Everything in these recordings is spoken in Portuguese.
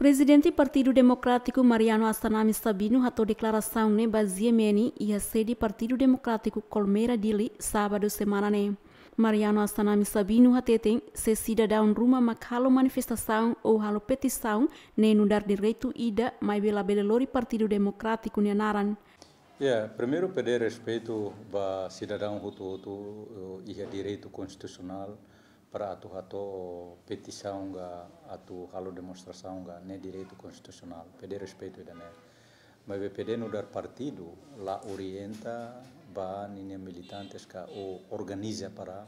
Presidente Partido Democrático Mariano Astanami Sabino ratou declaração ne basia meni e a sede Partido Democrático Colmeira Dili sábado semana ne. Mariano Astanami Sabino ratetem se cidadão ruma macalo manifestação ou halo petição ne no dar direito ida mai bela belelori Partido Democrático ne naran. Yeah, primeiro pedir respeito ba cidadão ruto ruto eh, e direito constitucional para a tua petição a tua demonstração não né direito constitucional pedir respeito da né mas pedir no dar partido lá orienta ba nina militantes que o organiza para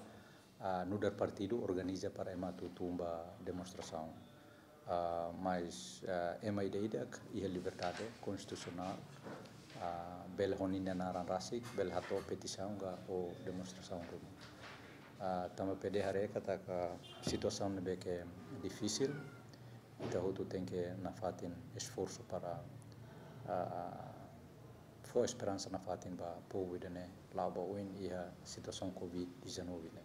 a no dar partido organiza para ematu tumba demonstração uh, mas é uma ideia que a liberdade constitucional uh, bel honinda naran rasik bel hato petição ou demonstração Rumo. Ah, Tama PDHRE a situação bem que é difícil, então tu tem que na fatin esforço para foi esperança na fatin ba povo né lá o win e a situação covid 19 né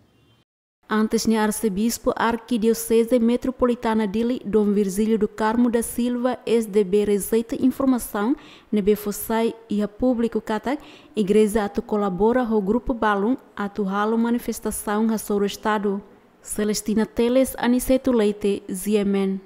Antes, arcebispo arquidiocese metropolitana Dili, Dom Virgílio do Carmo da Silva, SDB Receita Informação, nebe Fossai e a Público a Igreja atu colabora o Grupo Balum, a ralo manifestação a sobre Estado. Celestina Teles, Aniceto Leite, Ziemen.